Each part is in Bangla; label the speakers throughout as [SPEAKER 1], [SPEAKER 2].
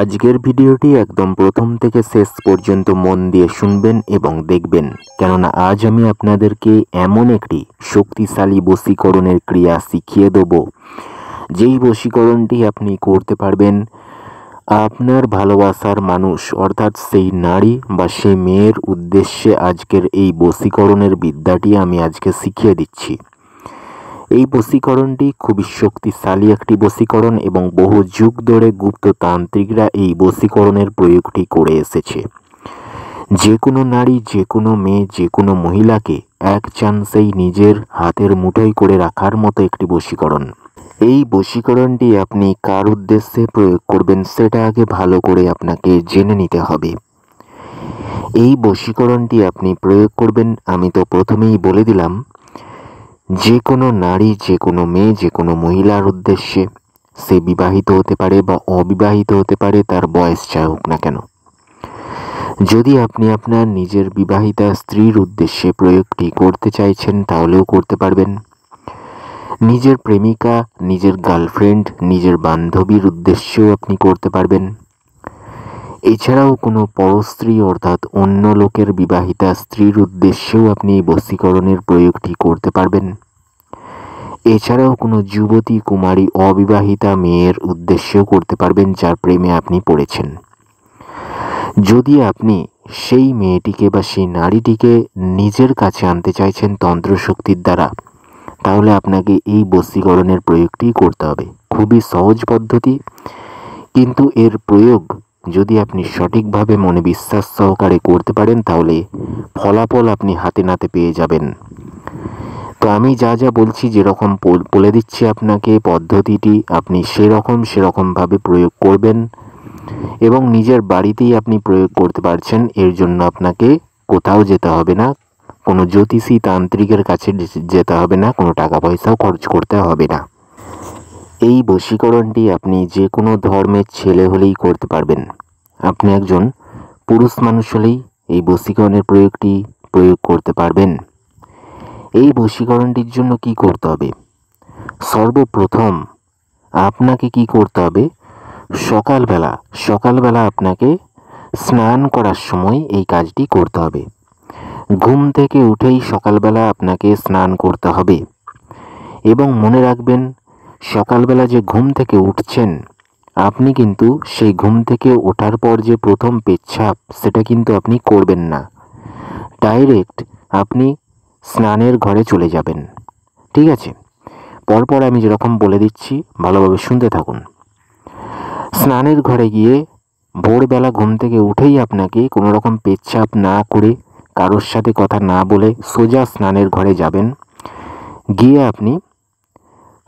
[SPEAKER 1] আজকের ভিডিওটি একদম প্রথম থেকে শেষ পর্যন্ত মন দিয়ে শুনবেন এবং দেখবেন কেননা আজ আমি আপনাদেরকে এমন একটি শক্তিশালী বশীকরণের ক্রিয়া শিখিয়ে দেব যেই বশীকরণটি আপনি করতে পারবেন আপনার ভালোবাসার মানুষ অর্থাৎ সেই নারী বা সেই মেয়ের উদ্দেশ্যে আজকের এই বশীকরণের বিদ্যাটি আমি আজকে শিখিয়ে দিচ্ছি এই বশীকরণটি খুবই শক্তিশালী একটি বশীকরণ এবং বহু যুগ ধরে গুপ্ততান্ত্রিকরা এই বশীকরণের প্রয়োগটি করে এসেছে যে কোনো নারী যে কোনো মেয়ে যে কোনো মহিলাকে এক চান্সেই নিজের হাতের মুঠোয় করে রাখার মতো একটি বশীকরণ এই বশীকরণটি আপনি কার উদ্দেশ্যে প্রয়োগ করবেন সেটা আগে ভালো করে আপনাকে জেনে নিতে হবে এই বশীকরণটি আপনি প্রয়োগ করবেন আমি তো প্রথমেই বলে দিলাম যে কোনো নারী যে কোনো মেয়ে যে কোনো মহিলার উদ্দেশ্যে সে বিবাহিত হতে পারে বা অবিবাহিত হতে পারে তার বয়স চাই হোক না কেন যদি আপনি আপনার নিজের বিবাহিতা স্ত্রীর উদ্দেশ্যে প্রয়োগটি করতে চাইছেন তাহলেও করতে পারবেন নিজের প্রেমিকা নিজের গার্লফ্রেন্ড নিজের বান্ধবীর উদ্দেশ্যেও আপনি করতে পারবেন এছাড়াও কোনো পরস্ত্রী অর্থাৎ অন্য লোকের বিবাহিতা স্ত্রীর উদ্দেশ্যেও আপনি এই বশীকরণের প্রয়োগটি করতে পারবেন এছাড়াও কোনো যুবতী কুমারী অবিবাহিতা মেয়ের উদ্দেশ্যেও করতে পারবেন যার প্রেমে আপনি পড়েছেন যদি আপনি সেই মেয়েটিকে বা সেই নারীটিকে নিজের কাছে আনতে চাইছেন তন্ত্র শক্তির দ্বারা তাহলে আপনাকে এই বস্তিকরণের প্রয়োগটি করতে হবে খুবই সহজ পদ্ধতি কিন্তু এর প্রয়োগ যদি আপনি সঠিকভাবে মনে বিশ্বাস সহকারে করতে পারেন তাহলে ফলাফল আপনি হাতে নাতে পেয়ে যাবেন তো আমি যা যা বলছি যেরকম বলে দিচ্ছি আপনাকে পদ্ধতিটি আপনি সেরকম সেরকমভাবে প্রয়োগ করবেন এবং নিজের বাড়িতেই আপনি প্রয়োগ করতে পারছেন এর জন্য আপনাকে কোথাও যেতে হবে না কোনো জ্যোতিষী তান্ত্রিকের কাছে যেতে হবে না কোনো টাকা পয়সাও খরচ করতে হবে না এই বশীকরণটি আপনি যে কোনো ধর্মের ছেলে হলেই করতে পারবেন আপনি একজন পুরুষ মানুষ হলেই এই বশীকরণের প্রয়োগটি প্রয়োগ করতে পারবেন এই বশীকরণটির জন্য কি করতে হবে সর্বপ্রথম আপনাকে কি করতে হবে সকালবেলা সকালবেলা আপনাকে স্নান করার সময় এই কাজটি করতে হবে ঘুম থেকে উঠেই সকালবেলা আপনাকে স্নান করতে হবে এবং মনে রাখবেন সকালবেলা যে ঘুম থেকে উঠছেন আপনি কিন্তু সেই ঘুম থেকে ওঠার পর যে প্রথম পেচ্ছাপ সেটা কিন্তু আপনি করবেন না ডাইরেক্ট আপনি স্নানের ঘরে চলে যাবেন ঠিক আছে পরপর আমি যেরকম বলে দিচ্ছি ভালোভাবে শুনতে থাকুন স্নানের ঘরে গিয়ে ভোরবেলা ঘুম থেকে উঠেই আপনাকে কোনো রকম পেচ্ছাপ না করে কারোর সাথে কথা না বলে সোজা স্নানের ঘরে যাবেন গিয়ে আপনি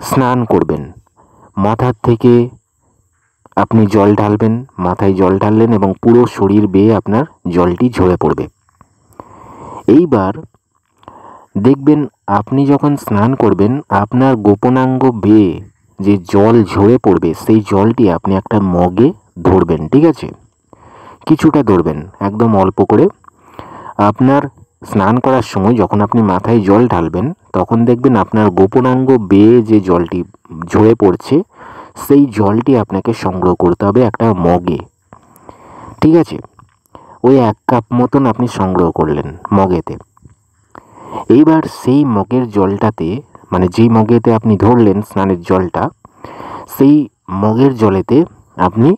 [SPEAKER 1] স্নান করবেন মাথার থেকে আপনি জল ঢালবেন মাথায় জল ঢাললেন এবং পুরো শরীর বেয়ে আপনার জলটি ঝরে পড়বে এইবার দেখবেন আপনি যখন স্নান করবেন আপনার গোপনাঙ্গ বেয়ে যে জল ঝরে পড়বে সেই জলটি আপনি একটা মগে ধরবেন ঠিক আছে কিছুটা ধরবেন একদম অল্প করে আপনার স্নান করার সময় যখন আপনি মাথায় জল ঢালবেন তখন দেখবেন আপনার গোপনাঙ্গ বেয়ে যে জলটি ঝরে পড়ছে সেই জলটি আপনাকে সংগ্রহ করতে হবে একটা মগে ঠিক আছে ওই এক কাপ মতন আপনি সংগ্রহ করলেন মগেতে এইবার সেই মগের জলটাতে মানে যেই মগেতে আপনি ধরলেন স্নানের জলটা সেই মগের জলেতে আপনি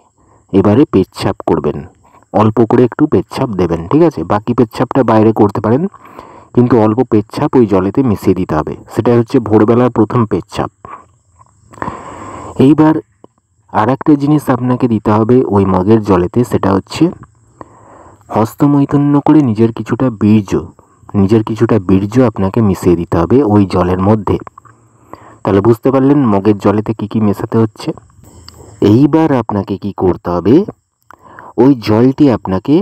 [SPEAKER 1] এবারে পেচ্ছাপ করবেন অল্প করে একটু পেচ্ছাপ দেবেন ঠিক আছে বাকি পেচ্ছাপটা বাইরে করতে পারেন কিন্তু অল্প পেচ্ছাপ ওই জলেতে মিশিয়ে দিতে হবে সেটা হচ্ছে ভোরবেলার প্রথম পেচ্ছাপ এইবার আর একটা জিনিস আপনাকে দিতে হবে ওই মগের জলেতে সেটা হচ্ছে হস্তমৈতন্য করে নিজের কিছুটা বীর্য নিজের কিছুটা বীর্য আপনাকে মিশিয়ে দিতে হবে ওই জলের মধ্যে তাহলে বুঝতে পারলেন মগের জলেতে কি কি মেশাতে হচ্ছে এইবার আপনাকে কি করতে হবে ওই জলটি আপনাকে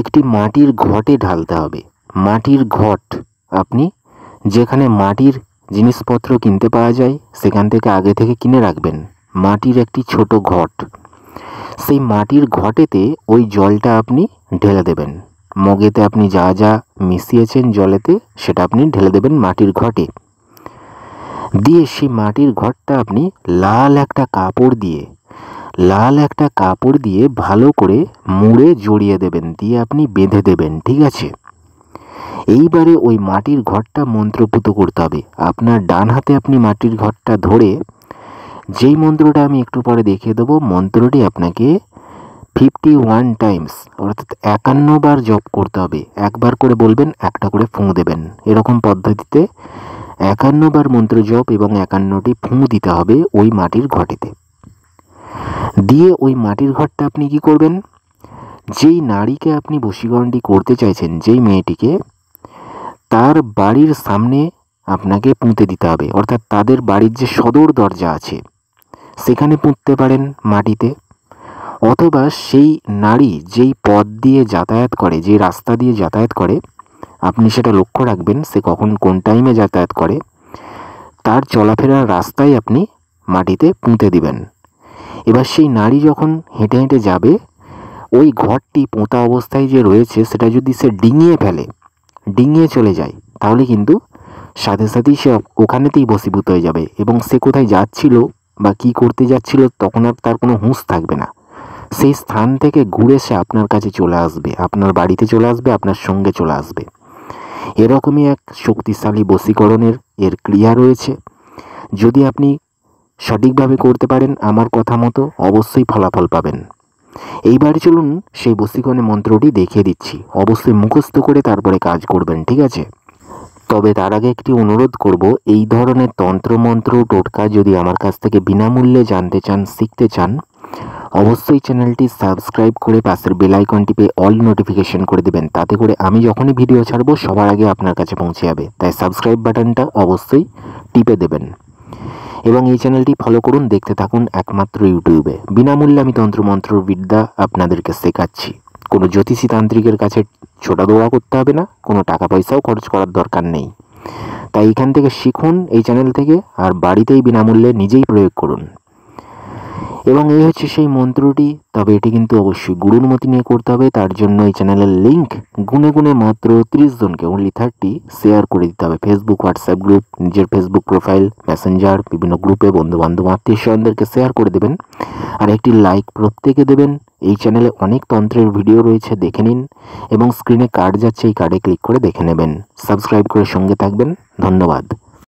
[SPEAKER 1] একটি মাটির ঘটে ঢালতে হবে মাটির ঘট আপনি যেখানে মাটির জিনিসপত্র কিনতে পাওয়া যায় সেখান থেকে আগে থেকে কিনে রাখবেন মাটির একটি ছোট ঘট সেই মাটির ঘটেতে ওই জলটা আপনি ঢেলে দেবেন মগেতে আপনি যা যা মিশিয়েছেন জলেতে সেটা আপনি ঢেলে দেবেন মাটির ঘটে দিয়ে সেই মাটির ঘরটা আপনি লাল একটা কাপড় দিয়ে লাল একটা কাপড় দিয়ে ভালো করে মুড়ে জড়িয়ে দেবেন দিয়ে আপনি বেঁধে দেবেন ঠিক আছে এইবারে ওই মাটির ঘরটা মন্ত্রপুত করতে হবে আপনার ডান হাতে আপনি মাটির ঘরটা ধরে যেই মন্ত্রটা আমি একটু পরে দেখিয়ে দেবো মন্ত্রটি আপনাকে ফিফটি ওয়ান টাইমস অর্থাৎ একান্নবার জপ করতে হবে একবার করে বলবেন একটা করে ফুঁ দেবেন এরকম পদ্ধতিতে একান্নবার মন্ত্র জপ এবং একান্নটি ফুঁ দিতে হবে ওই মাটির ঘটেতে দিয়ে ওই মাটির ঘরটা আপনি কি করবেন যেই নারীকে আপনি বশীকরণটি করতে চাইছেন যেই মেয়েটিকে তার বাড়ির সামনে আপনাকে পুঁতে দিতে হবে অর্থাৎ তাদের বাড়ির যে সদর দরজা আছে সেখানে পুঁততে পারেন মাটিতে অথবা সেই নারী যেই পথ দিয়ে যাতায়াত করে যে রাস্তা দিয়ে যাতায়াত করে আপনি সেটা লক্ষ্য রাখবেন সে কখন কোন টাইমে যাতায়াত করে তার চলাফেরার রাস্তায় আপনি মাটিতে পুঁতে দিবেন এবার সেই নারী যখন হেঁটে হেঁটে যাবে ওই ঘরটি পোঁতা অবস্থায় যে রয়েছে সেটা যদি সে ডিঙিয়ে ফেলে ডিঙিয়ে চলে যায় তাহলে কিন্তু সাথে সাথেই সে ওখানেতেই বসীভূত হয়ে যাবে এবং সে কোথায় যাচ্ছিল বা কি করতে যাচ্ছিল তখন আর তার কোনো হুঁশ থাকবে না সেই স্থান থেকে ঘুরে সে আপনার কাছে চলে আসবে আপনার বাড়িতে চলে আসবে আপনার সঙ্গে চলে আসবে এরকমই এক শক্তিশালী বশীকরণের এর ক্রিয়া রয়েছে যদি আপনি সঠিকভাবে করতে পারেন আমার কথা মতো অবশ্যই ফলাফল পাবেন এইবারে চলুন সেই বশীকরণের মন্ত্রটি দেখিয়ে দিচ্ছি অবশ্যই মুখস্থ করে তারপরে কাজ করবেন ঠিক আছে তবে তার আগে একটি অনুরোধ করব এই ধরনের তন্ত্রমন্ত্র টোটকা যদি আমার কাছ থেকে বিনামূল্যে জানতে চান শিখতে চান অবশ্যই চ্যানেলটি সাবস্ক্রাইব করে পাশের বেল আইকন টিপে অল নোটিফিকেশন করে দেবেন তাতে করে আমি যখনই ভিডিও ছাড়বো সবার আগে আপনার কাছে পৌঁছে যাবে তাই সাবস্ক্রাইব বাটনটা অবশ্যই টিপে দেবেন এবং এই চ্যানেলটি ফলো করুন দেখতে থাকুন একমাত্র ইউটিউবে বিনামূল্যে আমি তন্ত্রমন্ত্র বিদ্যা আপনাদেরকে শেখাচ্ছি কোনো জ্যোতিষী তান্ত্রিকের কাছে ছোটা দৌড়া করতে হবে না কোনো টাকা পয়সাও খরচ করার দরকার নেই তাই এখান থেকে শিখুন এই চ্যানেল থেকে আর বাড়িতেই বিনামূল্যে নিজেই প্রয়োগ করুন এবং এই হচ্ছে সেই মন্ত্রটি তবে এটি কিন্তু অবশ্যই গুরুর মতি নিয়ে করতে হবে তার জন্য এই চ্যানেলের লিঙ্ক গুনে গুনে মাত্র ত্রিশ জনকে অনলি থার্টি শেয়ার করে দিতে হবে ফেসবুক হোয়াটসঅ্যাপ গ্রুপ নিজের ফেসবুক প্রোফাইল ম্যাসেঞ্জার বিভিন্ন গ্রুপে বন্ধুবান্ধব আত্মীয় স্বজনদেরকে শেয়ার করে দেবেন আর একটি লাইক প্রত্যেকে দেবেন এই চ্যানেলে অনেক তন্ত্রের ভিডিও রয়েছে দেখে নিন এবং স্ক্রিনে কার্ড যাচ্ছে এই কার্ডে ক্লিক করে দেখে নেবেন সাবস্ক্রাইব করে সঙ্গে থাকবেন ধন্যবাদ